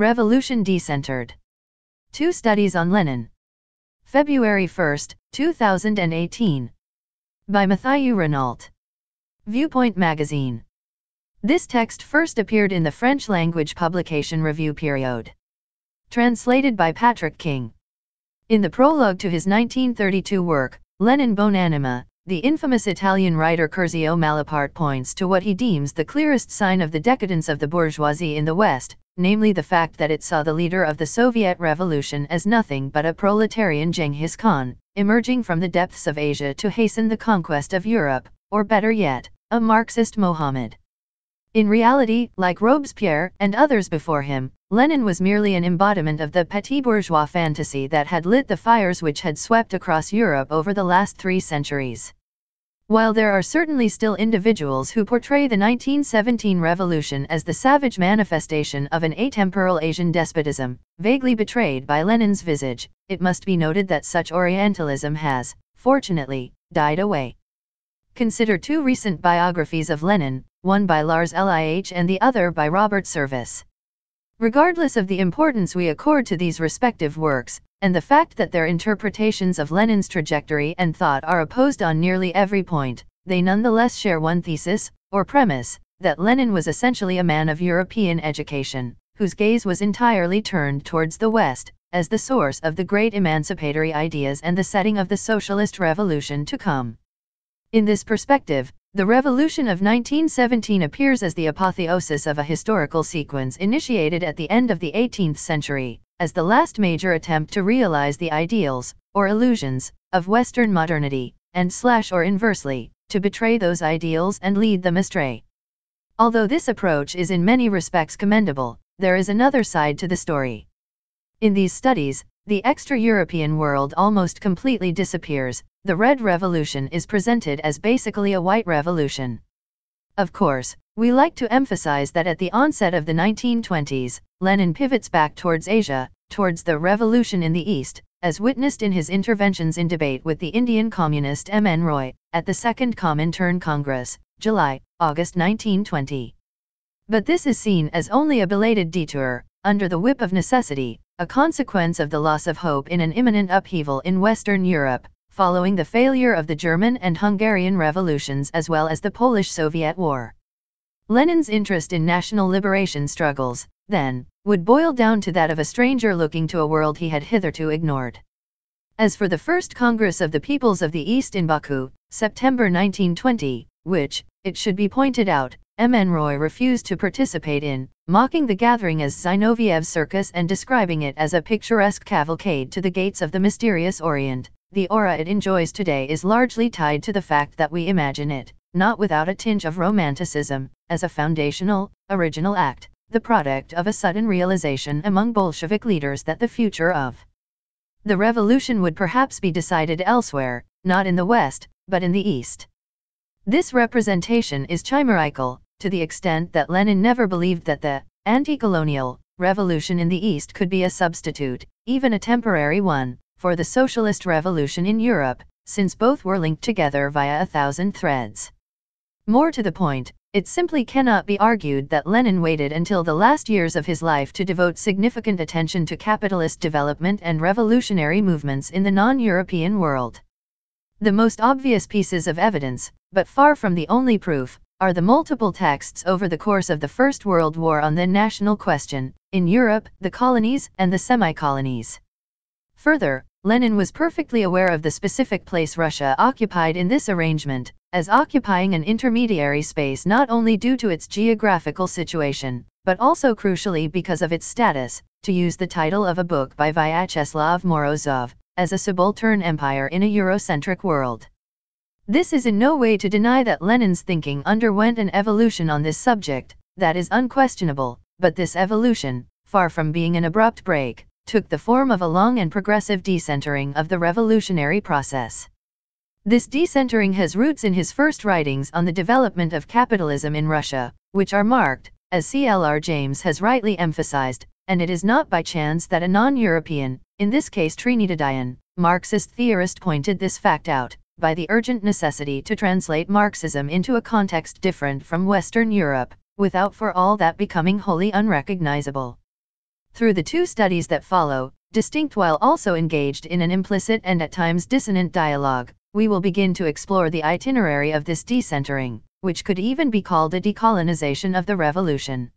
Revolution Decentered. Two Studies on Lenin. February 1, 2018. By Mathieu Renault. Viewpoint Magazine. This text first appeared in the French language publication Review Period. Translated by Patrick King. In the prologue to his 1932 work, Lenin Bonanima, the infamous Italian writer Curzio Malaparte points to what he deems the clearest sign of the decadence of the bourgeoisie in the West, namely the fact that it saw the leader of the Soviet Revolution as nothing but a proletarian Genghis Khan, emerging from the depths of Asia to hasten the conquest of Europe, or better yet, a Marxist Mohammed. In reality, like Robespierre and others before him, Lenin was merely an embodiment of the petit bourgeois fantasy that had lit the fires which had swept across Europe over the last three centuries. While there are certainly still individuals who portray the 1917 revolution as the savage manifestation of an atemporal Asian despotism, vaguely betrayed by Lenin's visage, it must be noted that such Orientalism has, fortunately, died away. Consider two recent biographies of Lenin, one by Lars Lih and the other by Robert Service. Regardless of the importance we accord to these respective works, and the fact that their interpretations of Lenin's trajectory and thought are opposed on nearly every point, they nonetheless share one thesis, or premise, that Lenin was essentially a man of European education, whose gaze was entirely turned towards the West, as the source of the great emancipatory ideas and the setting of the socialist revolution to come. In this perspective, the revolution of 1917 appears as the apotheosis of a historical sequence initiated at the end of the 18th century, as the last major attempt to realize the ideals, or illusions, of Western modernity, and slash or inversely, to betray those ideals and lead them astray. Although this approach is in many respects commendable, there is another side to the story. In these studies, the extra-European world almost completely disappears, the Red Revolution is presented as basically a white revolution. Of course, we like to emphasize that at the onset of the 1920s, Lenin pivots back towards Asia, towards the revolution in the East, as witnessed in his interventions in debate with the Indian communist M. N. Roy, at the Second Comintern Congress, July, August 1920. But this is seen as only a belated detour, under the whip of necessity, a consequence of the loss of hope in an imminent upheaval in Western Europe, following the failure of the German and Hungarian revolutions as well as the Polish-Soviet War. Lenin's interest in national liberation struggles, then, would boil down to that of a stranger looking to a world he had hitherto ignored. As for the First Congress of the Peoples of the East in Baku, September 1920, which, it should be pointed out, M. N. Roy refused to participate in, mocking the gathering as Zinoviev's Circus and describing it as a picturesque cavalcade to the gates of the mysterious Orient. The aura it enjoys today is largely tied to the fact that we imagine it, not without a tinge of romanticism, as a foundational, original act, the product of a sudden realization among Bolshevik leaders that the future of the revolution would perhaps be decided elsewhere, not in the West, but in the East. This representation is chimerical, to the extent that Lenin never believed that the anti-colonial revolution in the East could be a substitute, even a temporary one, for the socialist revolution in Europe, since both were linked together via a thousand threads. More to the point, it simply cannot be argued that Lenin waited until the last years of his life to devote significant attention to capitalist development and revolutionary movements in the non-European world. The most obvious pieces of evidence, but far from the only proof, are the multiple texts over the course of the First World War on the national question, in Europe, the colonies, and the semi-colonies. Further, Lenin was perfectly aware of the specific place Russia occupied in this arrangement, as occupying an intermediary space not only due to its geographical situation, but also crucially because of its status, to use the title of a book by Vyacheslav Morozov, as a subaltern empire in a Eurocentric world. This is in no way to deny that Lenin's thinking underwent an evolution on this subject, that is unquestionable, but this evolution, far from being an abrupt break, took the form of a long and progressive decentering of the revolutionary process. This decentering has roots in his first writings on the development of capitalism in Russia, which are marked, as C.L.R. James has rightly emphasized, and it is not by chance that a non-European, in this case Trinitadian, Marxist theorist pointed this fact out, by the urgent necessity to translate Marxism into a context different from Western Europe, without for all that becoming wholly unrecognizable. Through the two studies that follow, distinct while also engaged in an implicit and at times dissonant dialogue, we will begin to explore the itinerary of this decentering, which could even be called a decolonization of the revolution.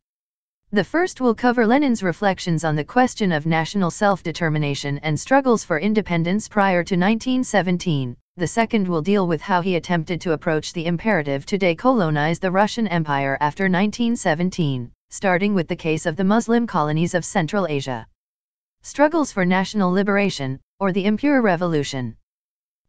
The first will cover Lenin's reflections on the question of national self-determination and struggles for independence prior to 1917, the second will deal with how he attempted to approach the imperative to decolonize the Russian Empire after 1917, starting with the case of the Muslim colonies of Central Asia. Struggles for National Liberation, or the Impure Revolution.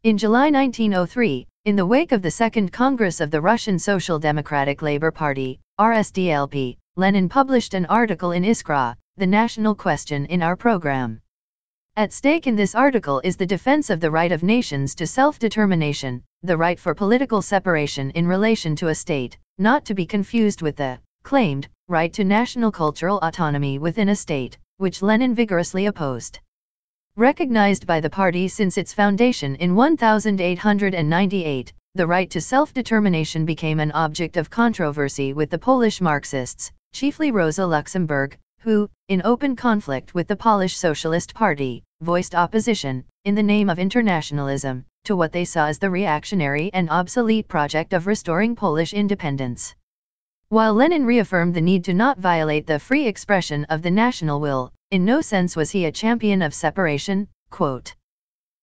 In July 1903, in the wake of the Second Congress of the Russian Social Democratic Labor Party, RSDLP, Lenin published an article in Iskra, The National Question in Our Program. At stake in this article is the defense of the right of nations to self-determination, the right for political separation in relation to a state, not to be confused with the, claimed, right to national cultural autonomy within a state, which Lenin vigorously opposed. Recognized by the party since its foundation in 1898, the right to self-determination became an object of controversy with the Polish Marxists, chiefly Rosa Luxemburg, who, in open conflict with the Polish Socialist Party, voiced opposition, in the name of internationalism, to what they saw as the reactionary and obsolete project of restoring Polish independence. While Lenin reaffirmed the need to not violate the free expression of the national will, in no sense was he a champion of separation, quote,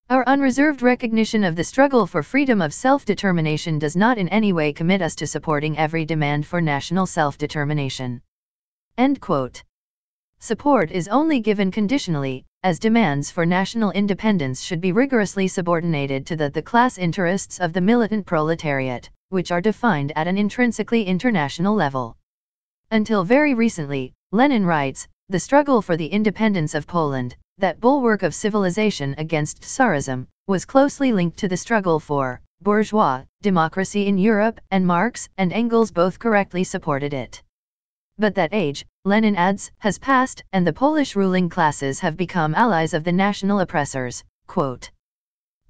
Our unreserved recognition of the struggle for freedom of self-determination does not in any way commit us to supporting every demand for national self-determination. End quote. Support is only given conditionally, as demands for national independence should be rigorously subordinated to the, the class interests of the militant proletariat which are defined at an intrinsically international level. Until very recently, Lenin writes, the struggle for the independence of Poland, that bulwark of civilization against Tsarism, was closely linked to the struggle for bourgeois democracy in Europe, and Marx and Engels both correctly supported it. But that age, Lenin adds, has passed, and the Polish ruling classes have become allies of the national oppressors. Quote,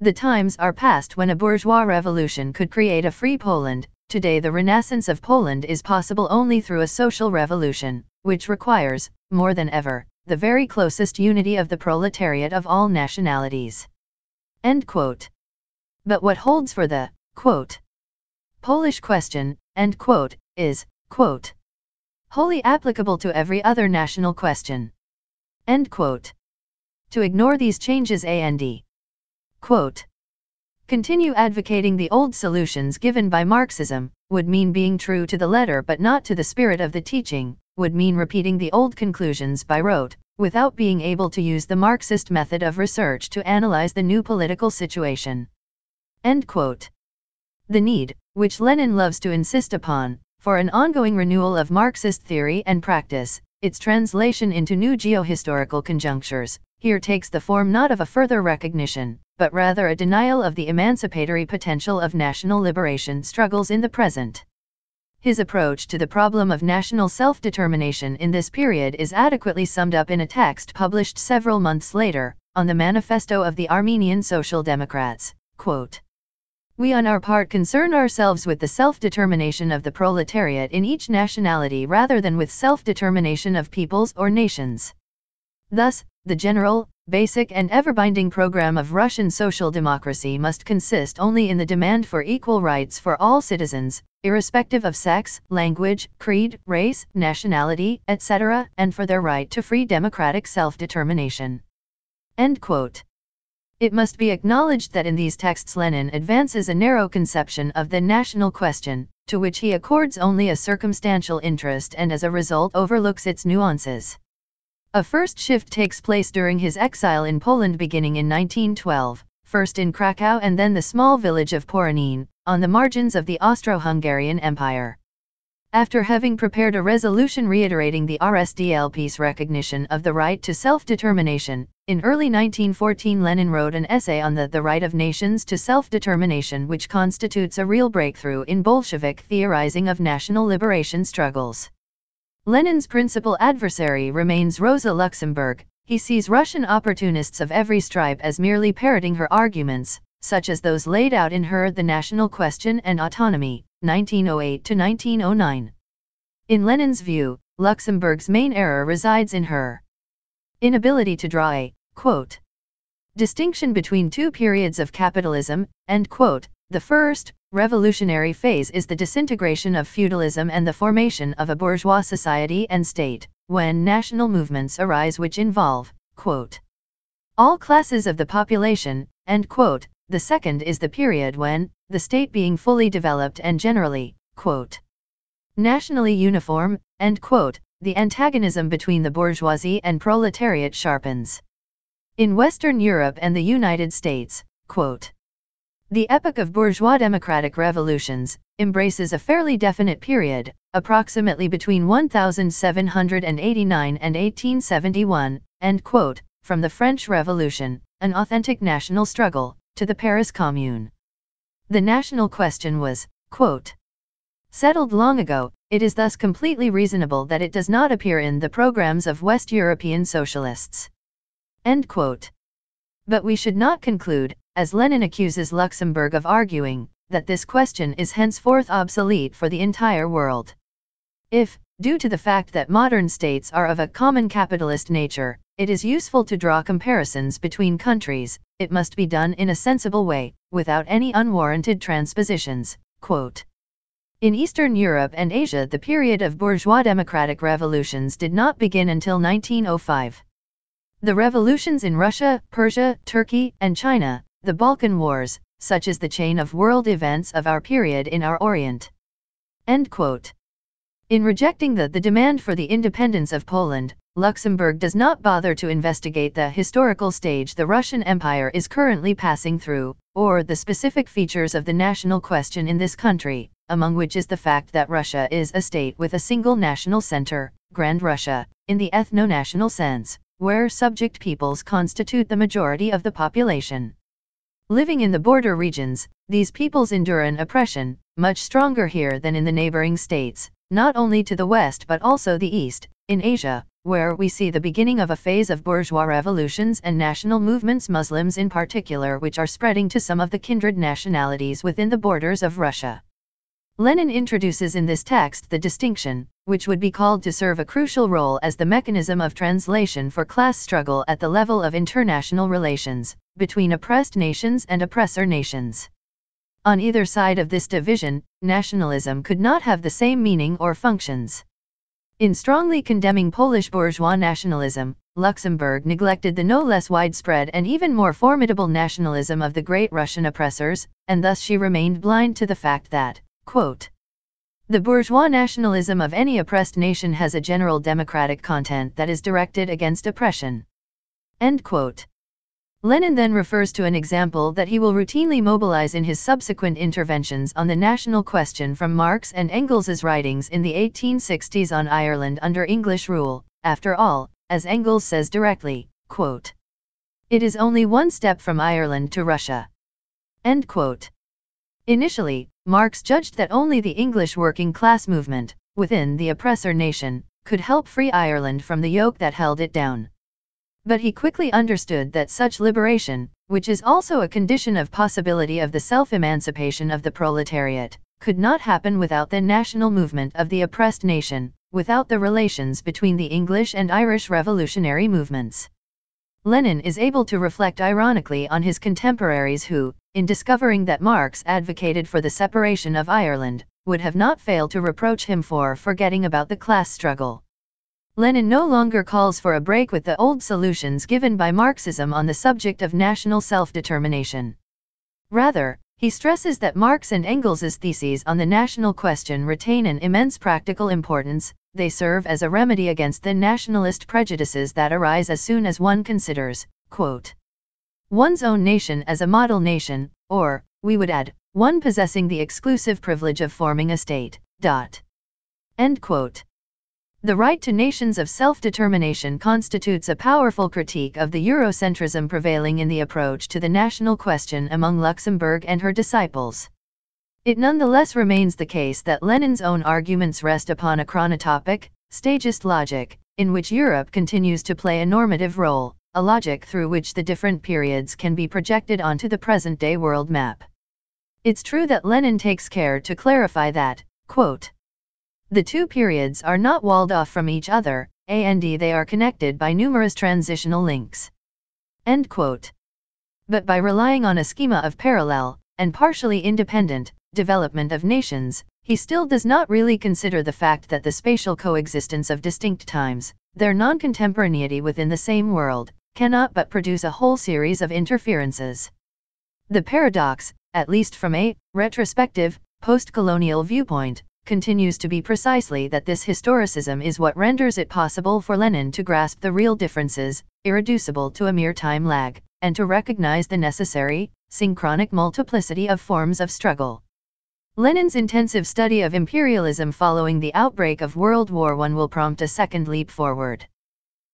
the times are past when a bourgeois revolution could create a free Poland, today the renaissance of Poland is possible only through a social revolution, which requires, more than ever, the very closest unity of the proletariat of all nationalities. End quote. But what holds for the, quote, Polish question, end quote, is, quote, wholly applicable to every other national question. End quote. To ignore these changes and Quote, Continue advocating the old solutions given by Marxism, would mean being true to the letter but not to the spirit of the teaching, would mean repeating the old conclusions by rote, without being able to use the Marxist method of research to analyze the new political situation. End quote. The need, which Lenin loves to insist upon, for an ongoing renewal of Marxist theory and practice, its translation into new geohistorical conjunctures, here takes the form not of a further recognition, but rather a denial of the emancipatory potential of national liberation struggles in the present. His approach to the problem of national self determination in this period is adequately summed up in a text published several months later, on the manifesto of the Armenian Social Democrats. Quote, we on our part concern ourselves with the self-determination of the proletariat in each nationality rather than with self-determination of peoples or nations. Thus, the general, basic and ever-binding program of Russian social democracy must consist only in the demand for equal rights for all citizens, irrespective of sex, language, creed, race, nationality, etc., and for their right to free democratic self-determination. End quote. It must be acknowledged that in these texts Lenin advances a narrow conception of the national question, to which he accords only a circumstantial interest and as a result overlooks its nuances. A first shift takes place during his exile in Poland beginning in 1912, first in Krakow and then the small village of Poronin, on the margins of the Austro-Hungarian Empire. After having prepared a resolution reiterating the RSDLP's recognition of the right to self-determination, in early 1914 Lenin wrote an essay on the, the right of nations to self-determination which constitutes a real breakthrough in Bolshevik theorizing of national liberation struggles. Lenin's principal adversary remains Rosa Luxemburg. He sees Russian opportunists of every stripe as merely parroting her arguments, such as those laid out in her The National Question and Autonomy, 1908 1909. In Lenin's view, Luxemburg's main error resides in her inability to draw a, quote, distinction between two periods of capitalism, end quote, the first, revolutionary phase is the disintegration of feudalism and the formation of a bourgeois society and state, when national movements arise which involve, quote, all classes of the population, end quote, the second is the period when, the state being fully developed and generally, quote, nationally uniform, end quote, the antagonism between the bourgeoisie and proletariat sharpens. In Western Europe and the United States, quote, the epoch of bourgeois democratic revolutions embraces a fairly definite period, approximately between 1789 and 1871, and quote, from the French Revolution, an authentic national struggle, to the Paris Commune. The national question was, quote, settled long ago, it is thus completely reasonable that it does not appear in the programs of West European socialists. End quote. But we should not conclude, as Lenin accuses Luxembourg of arguing that this question is henceforth obsolete for the entire world. If, due to the fact that modern states are of a common capitalist nature, it is useful to draw comparisons between countries, it must be done in a sensible way, without any unwarranted transpositions. Quote. In Eastern Europe and Asia the period of bourgeois democratic revolutions did not begin until 1905. The revolutions in Russia, Persia, Turkey, and China, the Balkan Wars, such as the chain of world events of our period in our Orient. In rejecting the, the demand for the independence of Poland, Luxembourg does not bother to investigate the historical stage the Russian Empire is currently passing through, or the specific features of the national question in this country, among which is the fact that Russia is a state with a single national center, Grand Russia, in the ethno-national sense, where subject peoples constitute the majority of the population. Living in the border regions, these peoples endure an oppression, much stronger here than in the neighboring states, not only to the west but also the east, in Asia, where we see the beginning of a phase of bourgeois revolutions and national movements Muslims in particular which are spreading to some of the kindred nationalities within the borders of Russia. Lenin introduces in this text the distinction, which would be called to serve a crucial role as the mechanism of translation for class struggle at the level of international relations, between oppressed nations and oppressor nations. On either side of this division, nationalism could not have the same meaning or functions. In strongly condemning Polish bourgeois nationalism, Luxembourg neglected the no less widespread and even more formidable nationalism of the great Russian oppressors, and thus she remained blind to the fact that, Quote, the bourgeois nationalism of any oppressed nation has a general democratic content that is directed against oppression. End quote. Lenin then refers to an example that he will routinely mobilize in his subsequent interventions on the national question from Marx and Engels's writings in the 1860s on Ireland under English rule. After all, as Engels says directly, quote, it is only one step from Ireland to Russia. End quote. Initially, Marx judged that only the English working class movement, within the oppressor nation, could help free Ireland from the yoke that held it down. But he quickly understood that such liberation, which is also a condition of possibility of the self-emancipation of the proletariat, could not happen without the national movement of the oppressed nation, without the relations between the English and Irish revolutionary movements. Lenin is able to reflect ironically on his contemporaries who, in discovering that Marx advocated for the separation of Ireland, would have not failed to reproach him for forgetting about the class struggle. Lenin no longer calls for a break with the old solutions given by Marxism on the subject of national self-determination. Rather, he stresses that Marx and Engels' theses on the national question retain an immense practical importance, they serve as a remedy against the nationalist prejudices that arise as soon as one considers, quote, one's own nation as a model nation, or, we would add, one possessing the exclusive privilege of forming a state. Dot. End quote. The right to nations of self-determination constitutes a powerful critique of the Eurocentrism prevailing in the approach to the national question among Luxembourg and her disciples. It nonetheless remains the case that Lenin's own arguments rest upon a chronotopic, stagist logic, in which Europe continues to play a normative role, a logic through which the different periods can be projected onto the present-day world map. It's true that Lenin takes care to clarify that, quote, the two periods are not walled off from each other, and they are connected by numerous transitional links. End quote. But by relying on a schema of parallel, and partially independent, development of nations, he still does not really consider the fact that the spatial coexistence of distinct times, their non-contemporaneity within the same world, cannot but produce a whole series of interferences. The paradox, at least from a retrospective, post-colonial viewpoint, continues to be precisely that this historicism is what renders it possible for Lenin to grasp the real differences, irreducible to a mere time lag, and to recognize the necessary, synchronic multiplicity of forms of struggle. Lenin's intensive study of imperialism following the outbreak of World War I will prompt a second leap forward.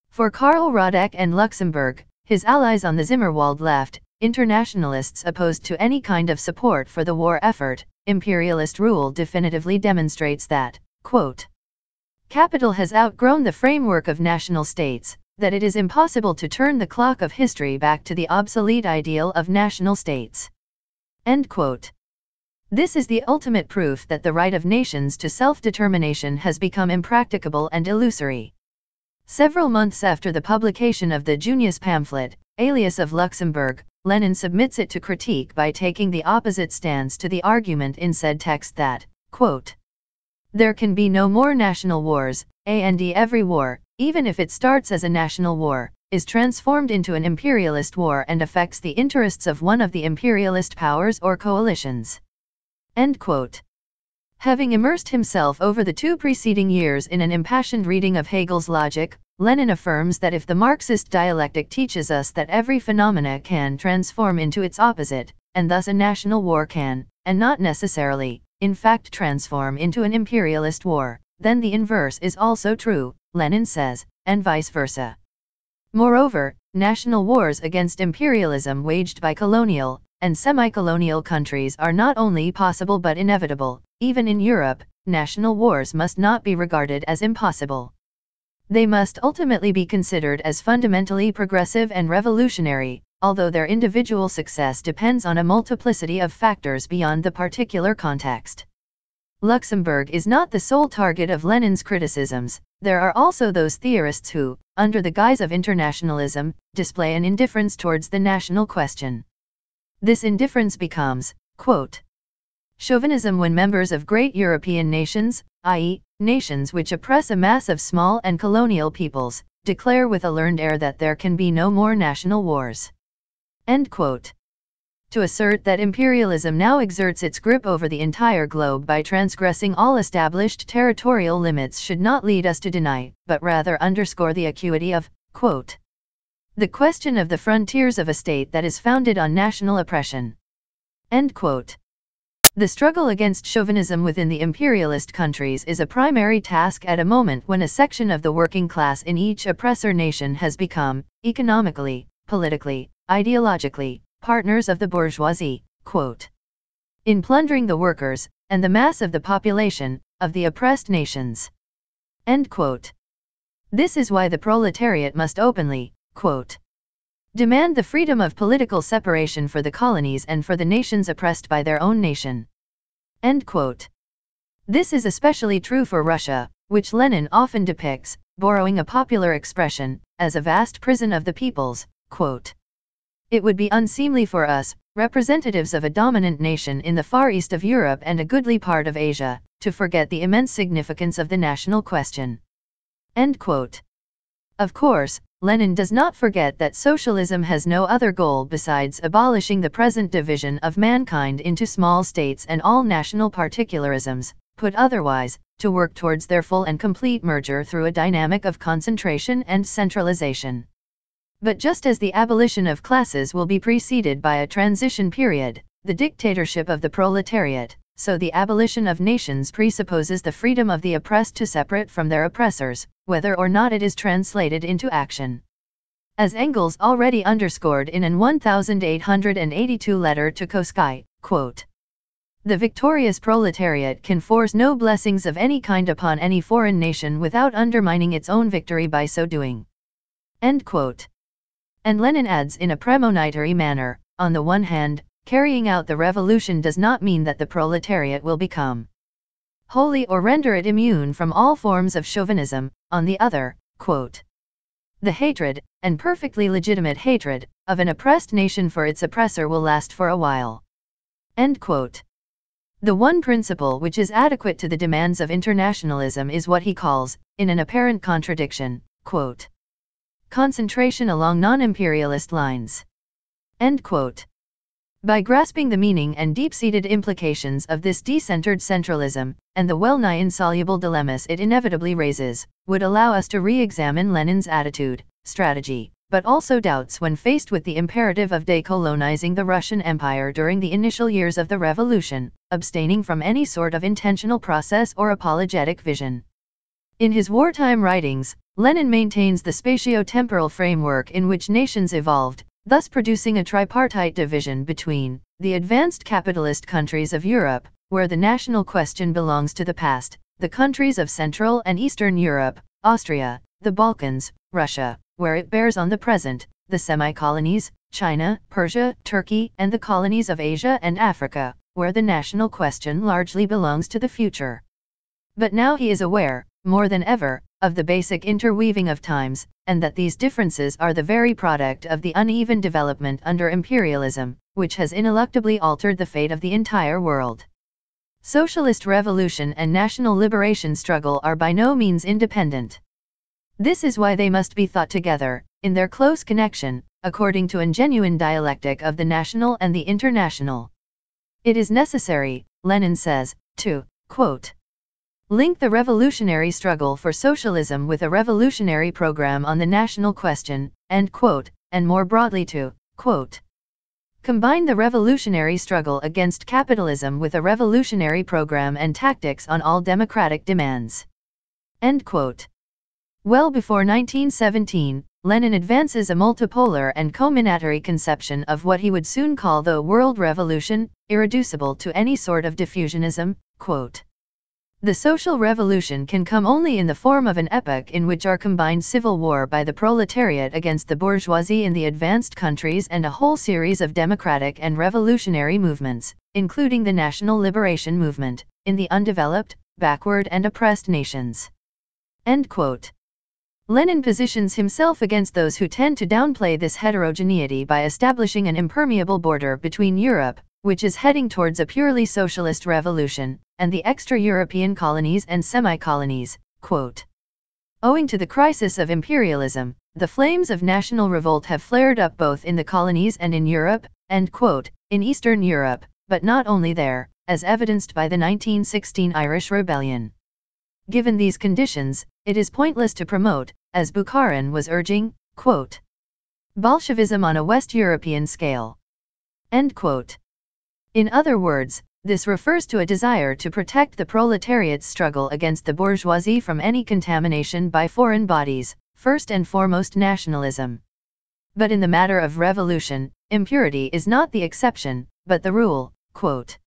For Karl Radek and Luxembourg, his allies on the Zimmerwald left, internationalists opposed to any kind of support for the war effort, imperialist rule definitively demonstrates that, quote, capital has outgrown the framework of national states, that it is impossible to turn the clock of history back to the obsolete ideal of national states. End quote. This is the ultimate proof that the right of nations to self-determination has become impracticable and illusory. Several months after the publication of the Junius pamphlet, alias of Luxembourg, Lenin submits it to critique by taking the opposite stance to the argument in said text that, quote, there can be no more national wars, and every war, even if it starts as a national war, is transformed into an imperialist war and affects the interests of one of the imperialist powers or coalitions. End quote. Having immersed himself over the two preceding years in an impassioned reading of Hegel's logic, Lenin affirms that if the Marxist dialectic teaches us that every phenomena can transform into its opposite, and thus a national war can, and not necessarily, in fact transform into an imperialist war, then the inverse is also true, Lenin says, and vice versa. Moreover, national wars against imperialism waged by colonial and semi-colonial countries are not only possible but inevitable, even in Europe, national wars must not be regarded as impossible. They must ultimately be considered as fundamentally progressive and revolutionary, although their individual success depends on a multiplicity of factors beyond the particular context. Luxembourg is not the sole target of Lenin's criticisms, there are also those theorists who, under the guise of internationalism, display an indifference towards the national question. This indifference becomes, quote, chauvinism when members of great European nations, i.e., Nations which oppress a mass of small and colonial peoples, declare with a learned air that there can be no more national wars. End quote. To assert that imperialism now exerts its grip over the entire globe by transgressing all established territorial limits should not lead us to deny, but rather underscore the acuity of, quote, the question of the frontiers of a state that is founded on national oppression. End quote. The struggle against chauvinism within the imperialist countries is a primary task at a moment when a section of the working class in each oppressor nation has become, economically, politically, ideologically, partners of the bourgeoisie. Quote, in plundering the workers, and the mass of the population, of the oppressed nations. End quote. This is why the proletariat must openly, quote, demand the freedom of political separation for the colonies and for the nations oppressed by their own nation. End quote. This is especially true for Russia, which Lenin often depicts, borrowing a popular expression, as a vast prison of the peoples, quote. It would be unseemly for us, representatives of a dominant nation in the far east of Europe and a goodly part of Asia, to forget the immense significance of the national question. End quote. Of course, Lenin does not forget that socialism has no other goal besides abolishing the present division of mankind into small states and all national particularisms, put otherwise, to work towards their full and complete merger through a dynamic of concentration and centralization. But just as the abolition of classes will be preceded by a transition period, the dictatorship of the proletariat, so the abolition of nations presupposes the freedom of the oppressed to separate from their oppressors, whether or not it is translated into action. As Engels already underscored in an 1882 letter to Koskai, quote, the victorious proletariat can force no blessings of any kind upon any foreign nation without undermining its own victory by so doing. End quote. And Lenin adds in a premonitory manner, on the one hand, carrying out the revolution does not mean that the proletariat will become wholly or render it immune from all forms of chauvinism, on the other, quote, the hatred, and perfectly legitimate hatred, of an oppressed nation for its oppressor will last for a while. End quote. The one principle which is adequate to the demands of internationalism is what he calls, in an apparent contradiction, quote, concentration along non imperialist lines. End quote. By grasping the meaning and deep-seated implications of this decentered centralism, and the well-nigh insoluble dilemmas it inevitably raises, would allow us to re-examine Lenin's attitude, strategy, but also doubts when faced with the imperative of decolonizing the Russian Empire during the initial years of the revolution, abstaining from any sort of intentional process or apologetic vision. In his wartime writings, Lenin maintains the spatio-temporal framework in which nations evolved, thus producing a tripartite division between the advanced capitalist countries of Europe, where the national question belongs to the past, the countries of Central and Eastern Europe, Austria, the Balkans, Russia, where it bears on the present, the semi-colonies, China, Persia, Turkey, and the colonies of Asia and Africa, where the national question largely belongs to the future. But now he is aware, more than ever, of the basic interweaving of times, and that these differences are the very product of the uneven development under imperialism, which has ineluctably altered the fate of the entire world. Socialist revolution and national liberation struggle are by no means independent. This is why they must be thought together, in their close connection, according to an genuine dialectic of the national and the international. It is necessary, Lenin says, to, quote, Link the revolutionary struggle for socialism with a revolutionary program on the national question, end quote, and more broadly to, quote, Combine the revolutionary struggle against capitalism with a revolutionary program and tactics on all democratic demands. End quote. Well before 1917, Lenin advances a multipolar and culminatory conception of what he would soon call the world revolution, irreducible to any sort of diffusionism, quote. The social revolution can come only in the form of an epoch in which are combined civil war by the proletariat against the bourgeoisie in the advanced countries and a whole series of democratic and revolutionary movements, including the national liberation movement, in the undeveloped, backward and oppressed nations. End quote. Lenin positions himself against those who tend to downplay this heterogeneity by establishing an impermeable border between Europe, which is heading towards a purely socialist revolution, and the extra-European colonies and semi-colonies, quote. Owing to the crisis of imperialism, the flames of national revolt have flared up both in the colonies and in Europe, and quote, in Eastern Europe, but not only there, as evidenced by the 1916 Irish Rebellion. Given these conditions, it is pointless to promote, as Bukharin was urging, quote, Bolshevism on a West European scale. End quote. In other words, this refers to a desire to protect the proletariat's struggle against the bourgeoisie from any contamination by foreign bodies, first and foremost nationalism. But in the matter of revolution, impurity is not the exception, but the rule. Quote.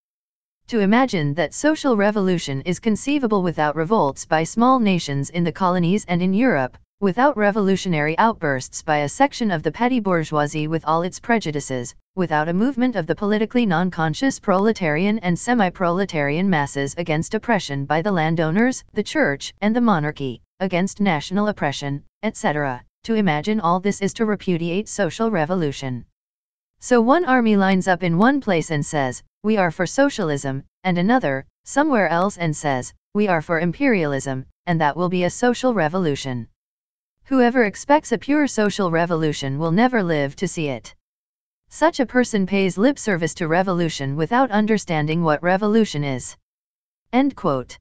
To imagine that social revolution is conceivable without revolts by small nations in the colonies and in Europe, without revolutionary outbursts by a section of the petty bourgeoisie with all its prejudices, without a movement of the politically non-conscious proletarian and semi-proletarian masses against oppression by the landowners, the church, and the monarchy, against national oppression, etc. To imagine all this is to repudiate social revolution. So one army lines up in one place and says, we are for socialism, and another, somewhere else and says, we are for imperialism, and that will be a social revolution. Whoever expects a pure social revolution will never live to see it. Such a person pays lip service to revolution without understanding what revolution is. End quote.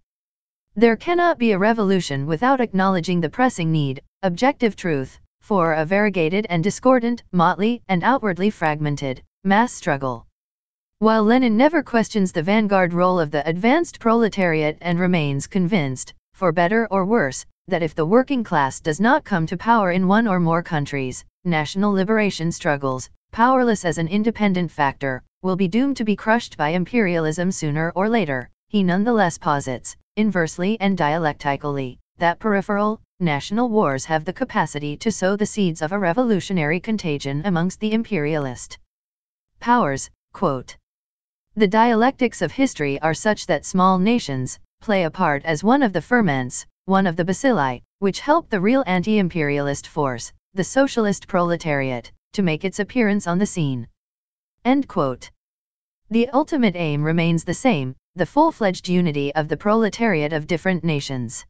There cannot be a revolution without acknowledging the pressing need, objective truth, for a variegated and discordant, motley and outwardly fragmented, mass struggle. While Lenin never questions the vanguard role of the advanced proletariat and remains convinced, for better or worse, that if the working class does not come to power in one or more countries, national liberation struggles, powerless as an independent factor, will be doomed to be crushed by imperialism sooner or later, he nonetheless posits, inversely and dialectically, that peripheral, national wars have the capacity to sow the seeds of a revolutionary contagion amongst the imperialist powers. Quote, the dialectics of history are such that small nations play a part as one of the ferments, one of the bacilli, which help the real anti imperialist force, the socialist proletariat, to make its appearance on the scene. End quote. The ultimate aim remains the same, the full-fledged unity of the proletariat of different nations.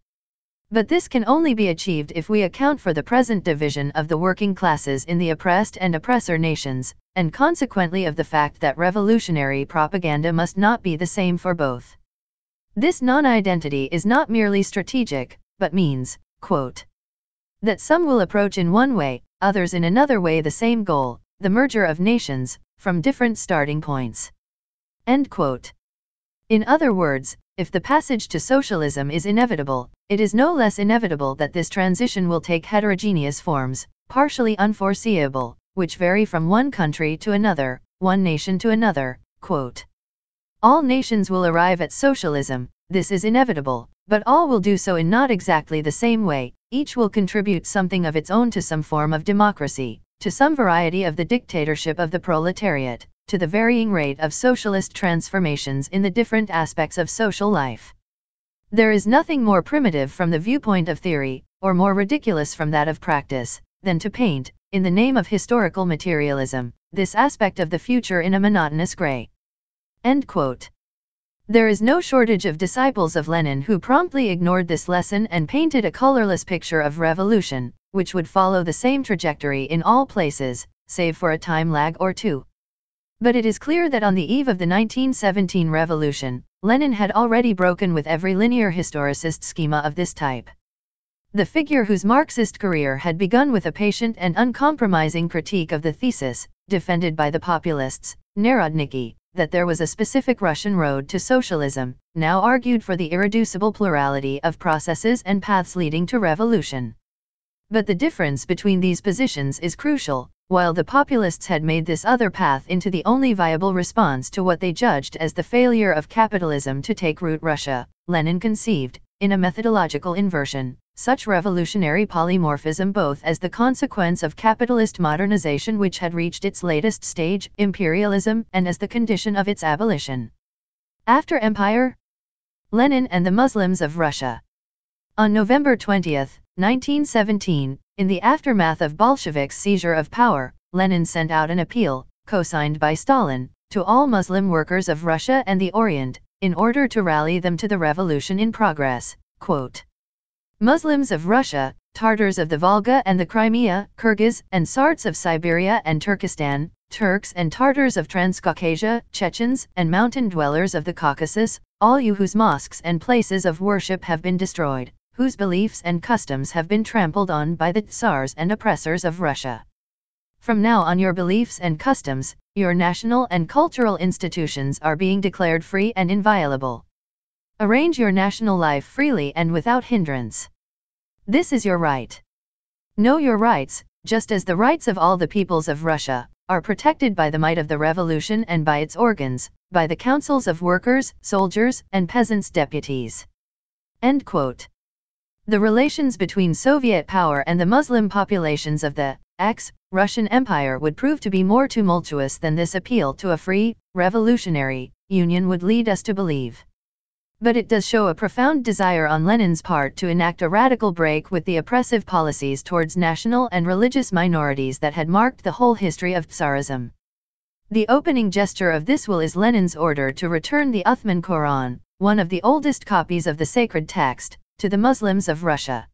But this can only be achieved if we account for the present division of the working classes in the oppressed and oppressor nations, and consequently of the fact that revolutionary propaganda must not be the same for both. This non-identity is not merely strategic, but means, quote, that some will approach in one way, others in another way the same goal, the merger of nations, from different starting points. End quote. In other words, if the passage to socialism is inevitable, it is no less inevitable that this transition will take heterogeneous forms, partially unforeseeable, which vary from one country to another, one nation to another. Quote. All nations will arrive at socialism, this is inevitable, but all will do so in not exactly the same way, each will contribute something of its own to some form of democracy, to some variety of the dictatorship of the proletariat, to the varying rate of socialist transformations in the different aspects of social life. There is nothing more primitive from the viewpoint of theory, or more ridiculous from that of practice, than to paint, in the name of historical materialism, this aspect of the future in a monotonous gray. End quote. There is no shortage of disciples of Lenin who promptly ignored this lesson and painted a colorless picture of revolution, which would follow the same trajectory in all places, save for a time lag or two. But it is clear that on the eve of the 1917 revolution, Lenin had already broken with every linear historicist schema of this type. The figure whose Marxist career had begun with a patient and uncompromising critique of the thesis, defended by the populists, Narodniki, that there was a specific Russian road to socialism, now argued for the irreducible plurality of processes and paths leading to revolution. But the difference between these positions is crucial, while the populists had made this other path into the only viable response to what they judged as the failure of capitalism to take root Russia, Lenin conceived, in a methodological inversion, such revolutionary polymorphism both as the consequence of capitalist modernization which had reached its latest stage, imperialism, and as the condition of its abolition. After empire, Lenin and the Muslims of Russia. On November 20, 1917, in the aftermath of Bolsheviks' seizure of power, Lenin sent out an appeal, co-signed by Stalin, to all Muslim workers of Russia and the Orient, in order to rally them to the revolution in progress, quote, Muslims of Russia, Tartars of the Volga and the Crimea, Kyrgyz and Sarts of Siberia and Turkestan, Turks and Tartars of Transcaucasia, Chechens and mountain dwellers of the Caucasus, all you whose mosques and places of worship have been destroyed, whose beliefs and customs have been trampled on by the tsars and oppressors of Russia. From now on your beliefs and customs, your national and cultural institutions are being declared free and inviolable. Arrange your national life freely and without hindrance. This is your right. Know your rights, just as the rights of all the peoples of Russia, are protected by the might of the revolution and by its organs, by the councils of workers, soldiers, and peasants' deputies. End quote. The relations between Soviet power and the Muslim populations of the ex Russian Empire would prove to be more tumultuous than this appeal to a free, revolutionary union would lead us to believe. But it does show a profound desire on Lenin's part to enact a radical break with the oppressive policies towards national and religious minorities that had marked the whole history of Tsarism. The opening gesture of this will is Lenin's order to return the Uthman Quran, one of the oldest copies of the sacred text, to the Muslims of Russia.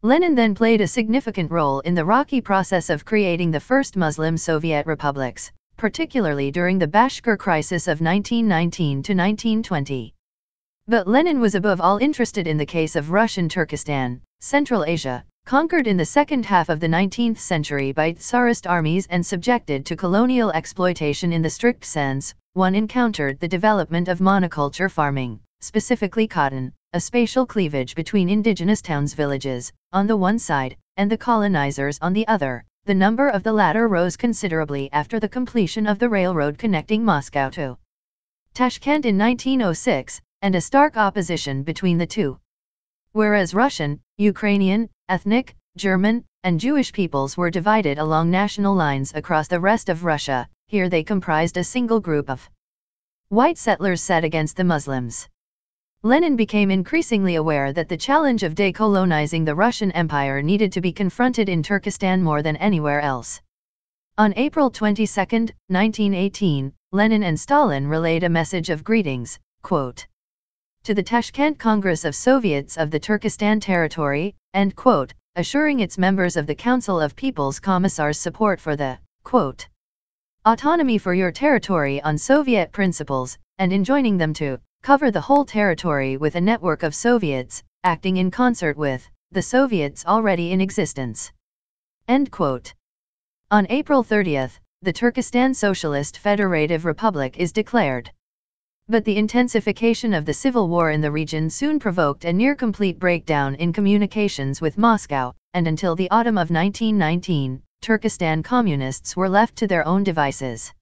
Lenin then played a significant role in the rocky process of creating the first Muslim Soviet republics, particularly during the Bashkir crisis of 1919 to 1920. But Lenin was above all interested in the case of Russian Turkestan, Central Asia, conquered in the second half of the 19th century by Tsarist armies and subjected to colonial exploitation in the strict sense, one encountered the development of monoculture farming, specifically cotton, a spatial cleavage between indigenous towns villages, on the one side, and the colonizers on the other. The number of the latter rose considerably after the completion of the railroad connecting Moscow to Tashkent in 1906, and a stark opposition between the two. Whereas Russian, Ukrainian, ethnic, German, and Jewish peoples were divided along national lines across the rest of Russia, here they comprised a single group of white settlers set against the Muslims. Lenin became increasingly aware that the challenge of decolonizing the Russian Empire needed to be confronted in Turkestan more than anywhere else. On April 22, 1918, Lenin and Stalin relayed a message of greetings, quote, to the Tashkent Congress of Soviets of the Turkestan Territory, end quote, assuring its members of the Council of People's Commissars support for the, quote, autonomy for your territory on Soviet principles, and enjoining them to cover the whole territory with a network of Soviets, acting in concert with the Soviets already in existence. End quote. On April 30, the Turkestan Socialist Federative Republic is declared. But the intensification of the civil war in the region soon provoked a near complete breakdown in communications with Moscow, and until the autumn of 1919, Turkestan communists were left to their own devices.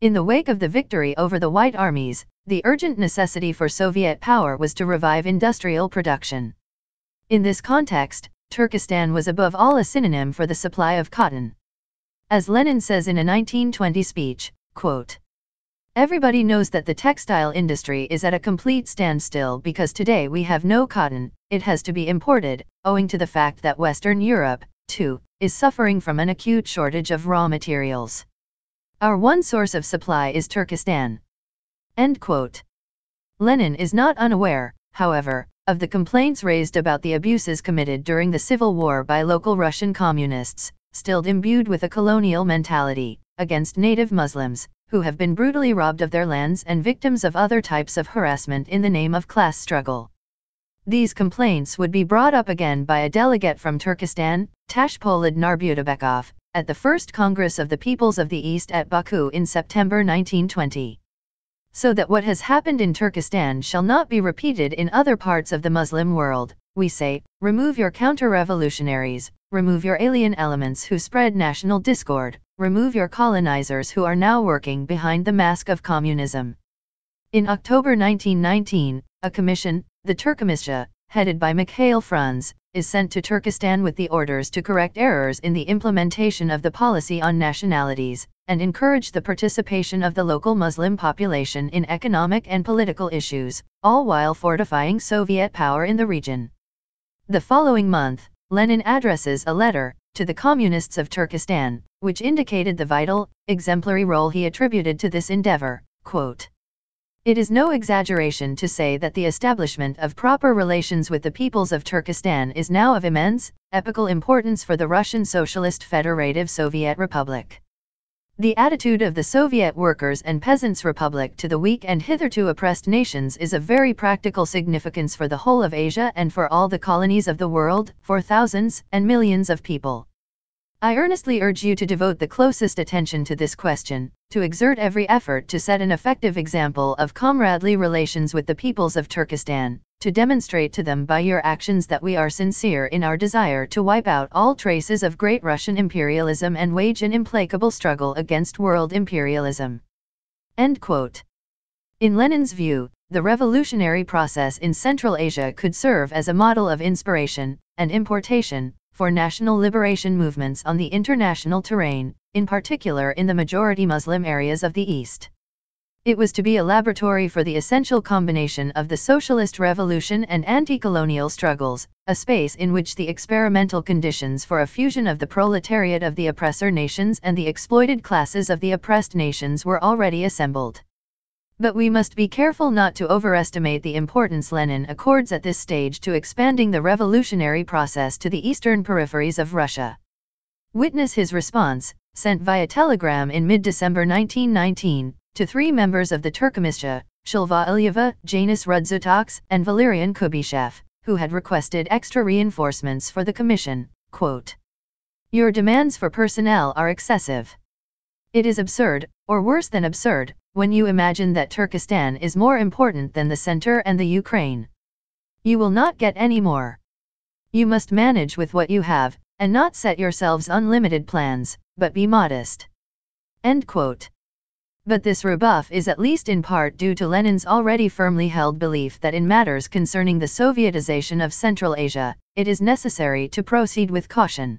In the wake of the victory over the White Armies, the urgent necessity for Soviet power was to revive industrial production. In this context, Turkestan was above all a synonym for the supply of cotton. As Lenin says in a 1920 speech, quote, Everybody knows that the textile industry is at a complete standstill because today we have no cotton, it has to be imported, owing to the fact that Western Europe, too, is suffering from an acute shortage of raw materials. Our one source of supply is Turkestan. End quote. Lenin is not unaware, however, of the complaints raised about the abuses committed during the Civil War by local Russian communists, still imbued with a colonial mentality, against native Muslims, who have been brutally robbed of their lands and victims of other types of harassment in the name of class struggle. These complaints would be brought up again by a delegate from Turkestan, Tashpolid Narbutabekov, at the First Congress of the Peoples of the East at Baku in September 1920. So that what has happened in Turkestan shall not be repeated in other parts of the Muslim world we say, remove your counter-revolutionaries, remove your alien elements who spread national discord, remove your colonizers who are now working behind the mask of communism. In October 1919, a commission, the Turkomisha, headed by Mikhail Franz, is sent to Turkestan with the orders to correct errors in the implementation of the policy on nationalities, and encourage the participation of the local Muslim population in economic and political issues, all while fortifying Soviet power in the region. The following month, Lenin addresses a letter to the communists of Turkestan, which indicated the vital, exemplary role he attributed to this endeavor. Quote, it is no exaggeration to say that the establishment of proper relations with the peoples of Turkestan is now of immense, epical importance for the Russian Socialist Federative Soviet Republic. The attitude of the Soviet Workers' and Peasants' Republic to the weak and hitherto oppressed nations is of very practical significance for the whole of Asia and for all the colonies of the world, for thousands and millions of people. I earnestly urge you to devote the closest attention to this question, to exert every effort to set an effective example of comradely relations with the peoples of Turkestan, to demonstrate to them by your actions that we are sincere in our desire to wipe out all traces of great Russian imperialism and wage an implacable struggle against world imperialism. End quote. In Lenin's view, the revolutionary process in Central Asia could serve as a model of inspiration and importation for national liberation movements on the international terrain, in particular in the majority Muslim areas of the East. It was to be a laboratory for the essential combination of the socialist revolution and anti-colonial struggles, a space in which the experimental conditions for a fusion of the proletariat of the oppressor nations and the exploited classes of the oppressed nations were already assembled. But we must be careful not to overestimate the importance Lenin accords at this stage to expanding the revolutionary process to the eastern peripheries of Russia. Witness his response, sent via telegram in mid-December 1919, to three members of the Turkomishcha, Shilva Ilyeva, Janus Rudzutaks, and Valerian Kubyshev, who had requested extra reinforcements for the commission, quote, Your demands for personnel are excessive. It is absurd, or worse than absurd, when you imagine that Turkestan is more important than the center and the Ukraine. You will not get any more. You must manage with what you have, and not set yourselves unlimited plans, but be modest. End quote. But this rebuff is at least in part due to Lenin's already firmly held belief that in matters concerning the Sovietization of Central Asia, it is necessary to proceed with caution.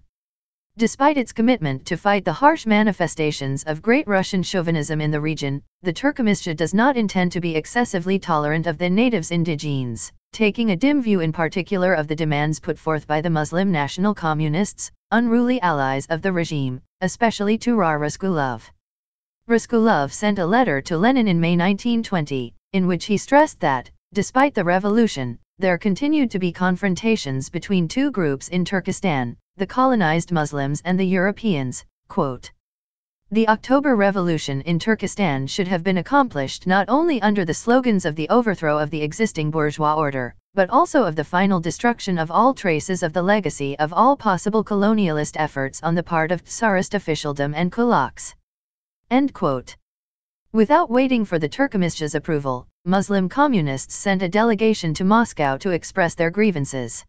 Despite its commitment to fight the harsh manifestations of great Russian chauvinism in the region, the Turkomishcha does not intend to be excessively tolerant of the natives' indigenes, taking a dim view in particular of the demands put forth by the Muslim national communists, unruly allies of the regime, especially to Gulov. Raskolov sent a letter to Lenin in May 1920, in which he stressed that, despite the revolution, there continued to be confrontations between two groups in Turkestan, the colonized Muslims and the Europeans, quote, the October Revolution in Turkestan should have been accomplished not only under the slogans of the overthrow of the existing bourgeois order, but also of the final destruction of all traces of the legacy of all possible colonialist efforts on the part of Tsarist officialdom and kulaks. End quote. Without waiting for the Turkomish's approval, Muslim communists sent a delegation to Moscow to express their grievances.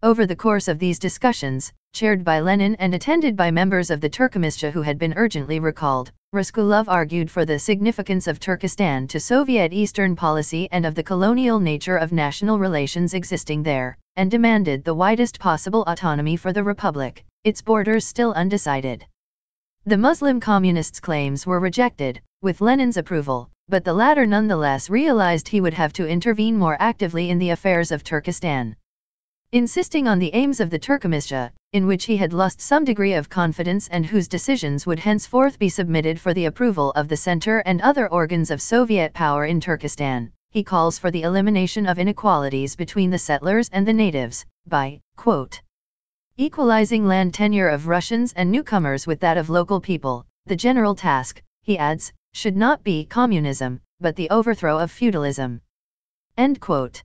Over the course of these discussions, chaired by Lenin and attended by members of the Turkomishcha who had been urgently recalled, Raskulov argued for the significance of Turkestan to Soviet Eastern policy and of the colonial nature of national relations existing there, and demanded the widest possible autonomy for the republic, its borders still undecided. The Muslim communists' claims were rejected, with Lenin's approval, but the latter nonetheless realized he would have to intervene more actively in the affairs of Turkestan. Insisting on the aims of the Turkomisha, in which he had lost some degree of confidence and whose decisions would henceforth be submitted for the approval of the center and other organs of Soviet power in Turkestan, he calls for the elimination of inequalities between the settlers and the natives, by, quote, equalizing land tenure of Russians and newcomers with that of local people, the general task, he adds, should not be communism, but the overthrow of feudalism. End quote.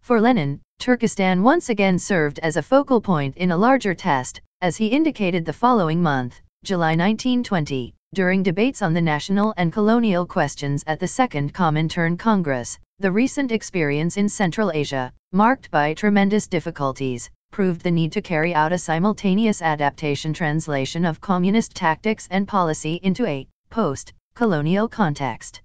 For Lenin, Turkestan once again served as a focal point in a larger test, as he indicated the following month, July 1920, during debates on the national and colonial questions at the Second Comintern Congress, the recent experience in Central Asia, marked by tremendous difficulties, proved the need to carry out a simultaneous adaptation translation of communist tactics and policy into a post colonial context.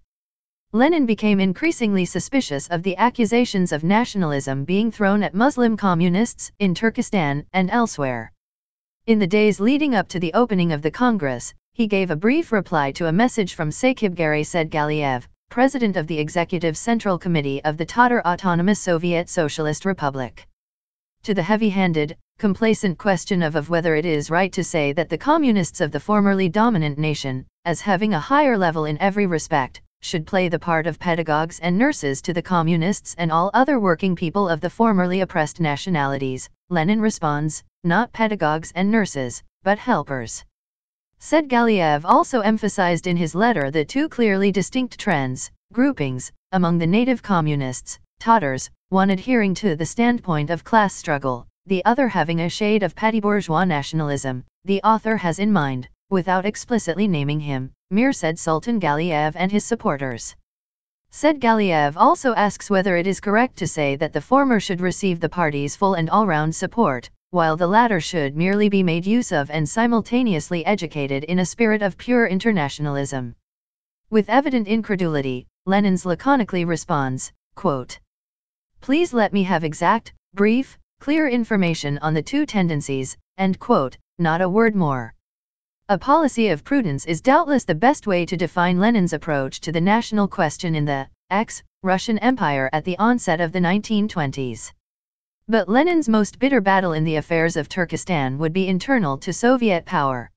Lenin became increasingly suspicious of the accusations of nationalism being thrown at Muslim communists in Turkestan and elsewhere. In the days leading up to the opening of the Congress, he gave a brief reply to a message from Sakibgari Sedgaliev, president of the Executive Central Committee of the Tatar Autonomous Soviet Socialist Republic to the heavy-handed, complacent question of, of whether it is right to say that the communists of the formerly dominant nation, as having a higher level in every respect, should play the part of pedagogues and nurses to the communists and all other working people of the formerly oppressed nationalities, Lenin responds, not pedagogues and nurses, but helpers. Said Galiev also emphasized in his letter the two clearly distinct trends, groupings, among the native communists, totters, one adhering to the standpoint of class struggle, the other having a shade of petty bourgeois nationalism, the author has in mind, without explicitly naming him, Mirsad Sultan Galiev and his supporters. Said Galiev also asks whether it is correct to say that the former should receive the party's full and all-round support, while the latter should merely be made use of and simultaneously educated in a spirit of pure internationalism. With evident incredulity, Lenin's laconically responds, quote, Please let me have exact, brief, clear information on the two tendencies, end quote, not a word more. A policy of prudence is doubtless the best way to define Lenin's approach to the national question in the ex Russian Empire at the onset of the 1920s. But Lenin's most bitter battle in the affairs of Turkestan would be internal to Soviet power.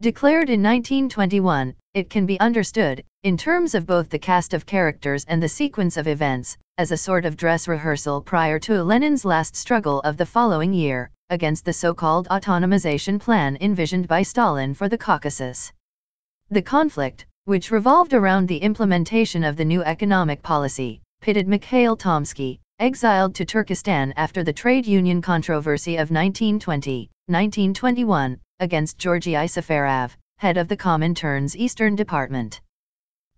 Declared in 1921, it can be understood, in terms of both the cast of characters and the sequence of events, as a sort of dress rehearsal prior to Lenin's last struggle of the following year, against the so-called autonomization plan envisioned by Stalin for the Caucasus. The conflict, which revolved around the implementation of the new economic policy, pitted Mikhail Tomsky, exiled to Turkestan after the trade union controversy of 1920, 1921, against Georgy Isafarov, head of the Comintern's Eastern Department.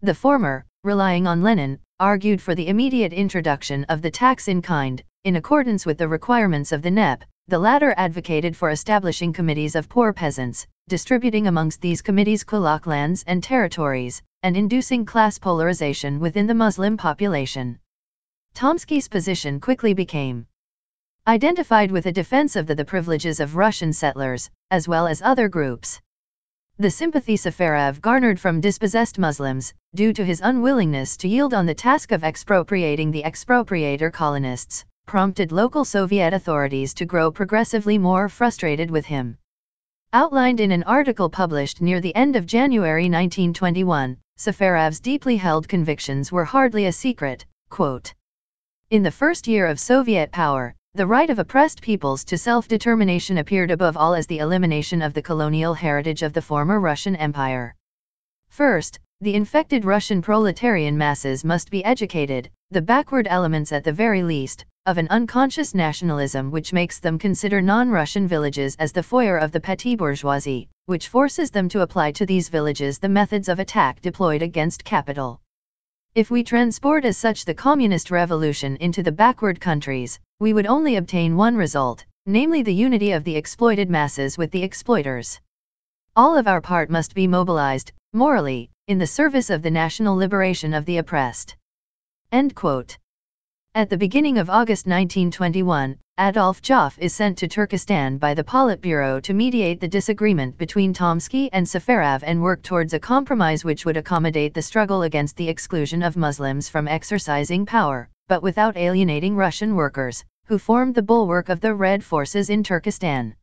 The former, relying on Lenin, argued for the immediate introduction of the tax in kind, in accordance with the requirements of the NEP. The latter advocated for establishing committees of poor peasants, distributing amongst these committees kulak lands and territories, and inducing class polarization within the Muslim population. Tomsky's position quickly became identified with a defense of the, the privileges of Russian settlers, as well as other groups. The sympathy Safarov garnered from dispossessed Muslims, due to his unwillingness to yield on the task of expropriating the expropriator colonists, prompted local Soviet authorities to grow progressively more frustrated with him. Outlined in an article published near the end of January 1921, Safarov's deeply held convictions were hardly a secret, quote, In the first year of Soviet power, the right of oppressed peoples to self-determination appeared above all as the elimination of the colonial heritage of the former Russian Empire. First, the infected Russian proletarian masses must be educated, the backward elements at the very least, of an unconscious nationalism which makes them consider non-Russian villages as the foyer of the petit bourgeoisie, which forces them to apply to these villages the methods of attack deployed against capital. If we transport as such the communist revolution into the backward countries, we would only obtain one result, namely the unity of the exploited masses with the exploiters. All of our part must be mobilized, morally, in the service of the national liberation of the oppressed. End quote. At the beginning of August 1921, Adolf Joff is sent to Turkestan by the Politburo to mediate the disagreement between Tomsky and Safarov and work towards a compromise which would accommodate the struggle against the exclusion of Muslims from exercising power, but without alienating Russian workers, who formed the bulwark of the Red forces in Turkestan.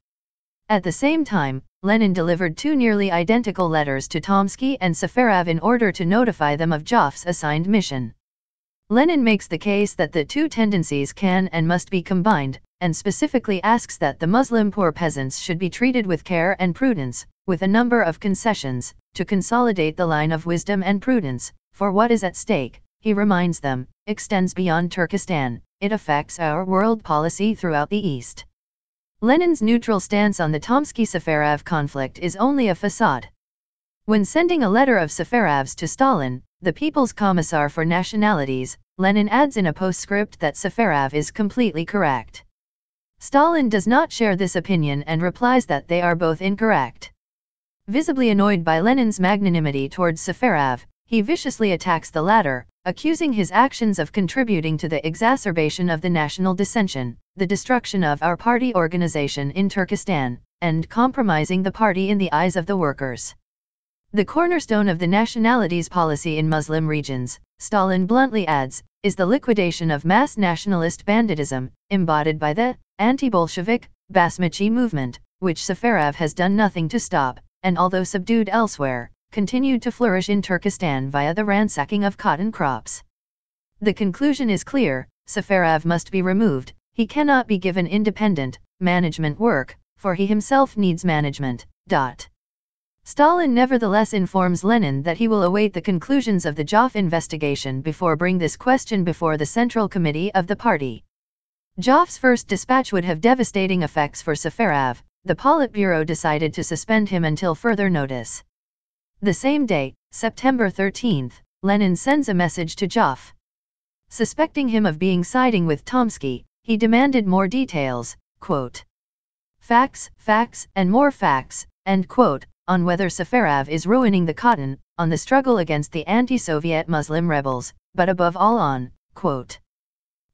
At the same time, Lenin delivered two nearly identical letters to Tomsky and Safarov in order to notify them of Joff's assigned mission. Lenin makes the case that the two tendencies can and must be combined, and specifically asks that the Muslim poor peasants should be treated with care and prudence, with a number of concessions, to consolidate the line of wisdom and prudence, for what is at stake, he reminds them, extends beyond Turkestan, it affects our world policy throughout the East. Lenin's neutral stance on the Tomsky-Safarov conflict is only a facade. When sending a letter of Safarov's to Stalin, the People's Commissar for Nationalities, Lenin adds in a postscript that Safarov is completely correct. Stalin does not share this opinion and replies that they are both incorrect. Visibly annoyed by Lenin's magnanimity towards Safarov, he viciously attacks the latter, accusing his actions of contributing to the exacerbation of the national dissension, the destruction of our party organization in Turkestan, and compromising the party in the eyes of the workers. The cornerstone of the nationalities policy in Muslim regions, Stalin bluntly adds, is the liquidation of mass nationalist banditism, embodied by the anti-Bolshevik Basmachi movement, which Safarov has done nothing to stop, and although subdued elsewhere, continued to flourish in Turkestan via the ransacking of cotton crops. The conclusion is clear, Safarov must be removed, he cannot be given independent, management work, for he himself needs management. Dot. Stalin nevertheless informs Lenin that he will await the conclusions of the Joff investigation before bring this question before the Central Committee of the party. Joff's first dispatch would have devastating effects for Safarov, the Politburo decided to suspend him until further notice. The same day, September 13, Lenin sends a message to Joff. Suspecting him of being siding with Tomsky, he demanded more details, quote, facts, facts, and more facts, end quote, on whether Safarov is ruining the cotton, on the struggle against the anti-Soviet Muslim rebels, but above all on, quote,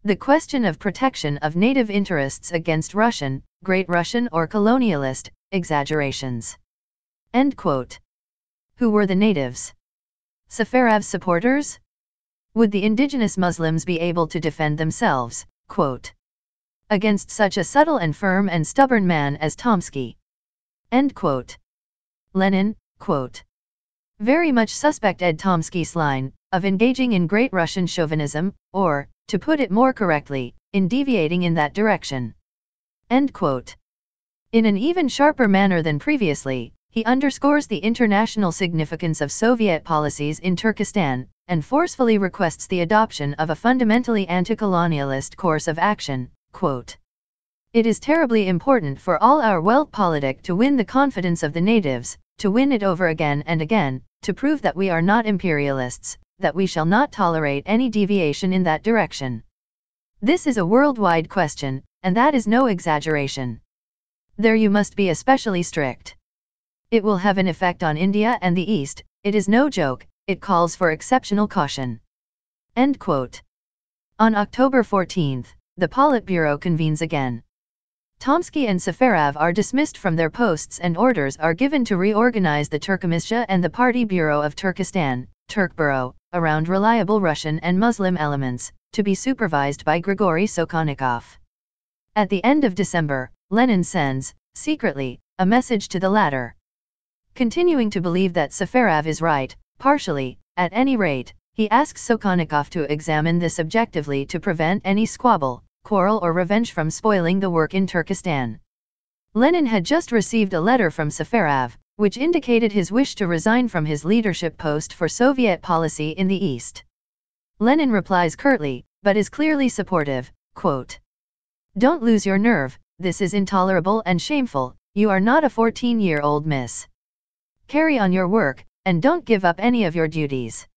the question of protection of native interests against Russian, Great Russian or colonialist, exaggerations. End quote. Who were the natives? Safarov's supporters? Would the indigenous Muslims be able to defend themselves, quote, against such a subtle and firm and stubborn man as Tomsky? End quote. Lenin, quote, very much suspect Ed Tomsky's line, of engaging in great Russian chauvinism, or, to put it more correctly, in deviating in that direction. End quote. In an even sharper manner than previously, he underscores the international significance of Soviet policies in Turkestan, and forcefully requests the adoption of a fundamentally anti-colonialist course of action, quote. It is terribly important for all our wealth politic to win the confidence of the natives, to win it over again and again, to prove that we are not imperialists, that we shall not tolerate any deviation in that direction. This is a worldwide question, and that is no exaggeration. There you must be especially strict. It will have an effect on India and the East, it is no joke, it calls for exceptional caution. End quote. On October 14, the Politburo convenes again. Tomsky and Safarov are dismissed from their posts and orders are given to reorganize the Turkomisha and the Party Bureau of Turkestan, (Turkboro) around reliable Russian and Muslim elements, to be supervised by Grigory Sokolnikov. At the end of December, Lenin sends, secretly, a message to the latter. Continuing to believe that Safarov is right, partially, at any rate, he asks Sokolnikov to examine this objectively to prevent any squabble, quarrel or revenge from spoiling the work in Turkestan. Lenin had just received a letter from Safarov, which indicated his wish to resign from his leadership post for Soviet policy in the East. Lenin replies curtly, but is clearly supportive, quote, Don't lose your nerve, this is intolerable and shameful, you are not a 14-year-old miss. Carry on your work, and don't give up any of your duties.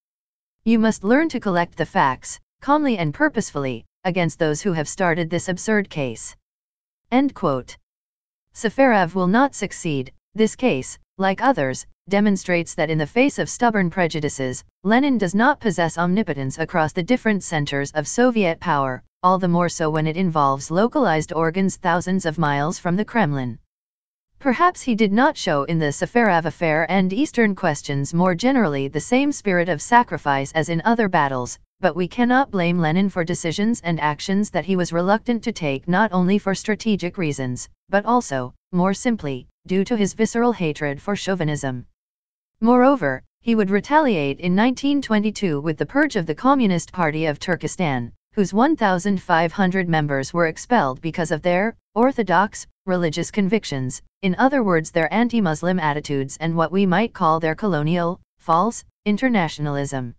You must learn to collect the facts, calmly and purposefully, against those who have started this absurd case. End quote. Safarov will not succeed, this case, like others, demonstrates that in the face of stubborn prejudices, Lenin does not possess omnipotence across the different centers of Soviet power, all the more so when it involves localized organs thousands of miles from the Kremlin. Perhaps he did not show in the Safarov affair and Eastern questions more generally the same spirit of sacrifice as in other battles, but we cannot blame Lenin for decisions and actions that he was reluctant to take not only for strategic reasons, but also, more simply, due to his visceral hatred for chauvinism. Moreover, he would retaliate in 1922 with the purge of the Communist Party of Turkestan, whose 1,500 members were expelled because of their orthodox religious convictions, in other words their anti-Muslim attitudes and what we might call their colonial, false, internationalism.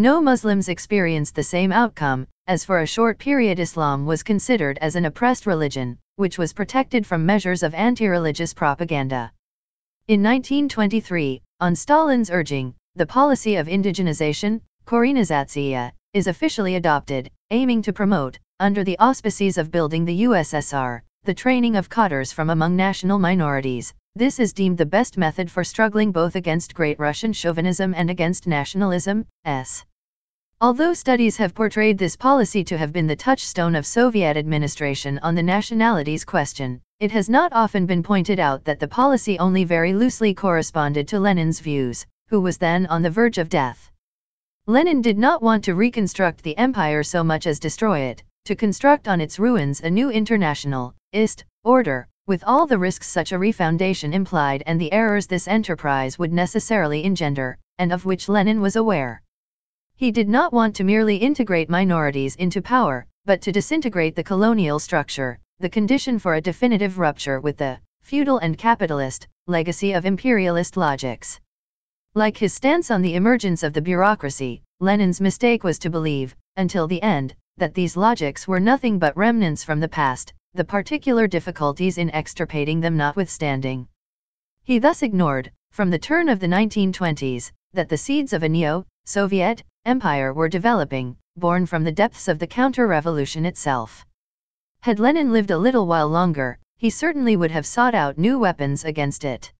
No Muslims experienced the same outcome, as for a short period Islam was considered as an oppressed religion, which was protected from measures of anti-religious propaganda. In 1923, on Stalin's urging, the policy of indigenization, Korenizatsiya, is officially adopted, aiming to promote, under the auspices of building the USSR, the training of cadres from among national minorities. This is deemed the best method for struggling both against Great Russian chauvinism and against nationalism, s. Although studies have portrayed this policy to have been the touchstone of Soviet administration on the nationalities question, it has not often been pointed out that the policy only very loosely corresponded to Lenin's views, who was then on the verge of death. Lenin did not want to reconstruct the empire so much as destroy it, to construct on its ruins a new international, ist, order, with all the risks such a refoundation implied and the errors this enterprise would necessarily engender, and of which Lenin was aware. He did not want to merely integrate minorities into power, but to disintegrate the colonial structure, the condition for a definitive rupture with the feudal and capitalist legacy of imperialist logics. Like his stance on the emergence of the bureaucracy, Lenin's mistake was to believe, until the end, that these logics were nothing but remnants from the past, the particular difficulties in extirpating them notwithstanding. He thus ignored, from the turn of the 1920s, that the seeds of a neo Soviet empire were developing, born from the depths of the counter-revolution itself. Had Lenin lived a little while longer, he certainly would have sought out new weapons against it.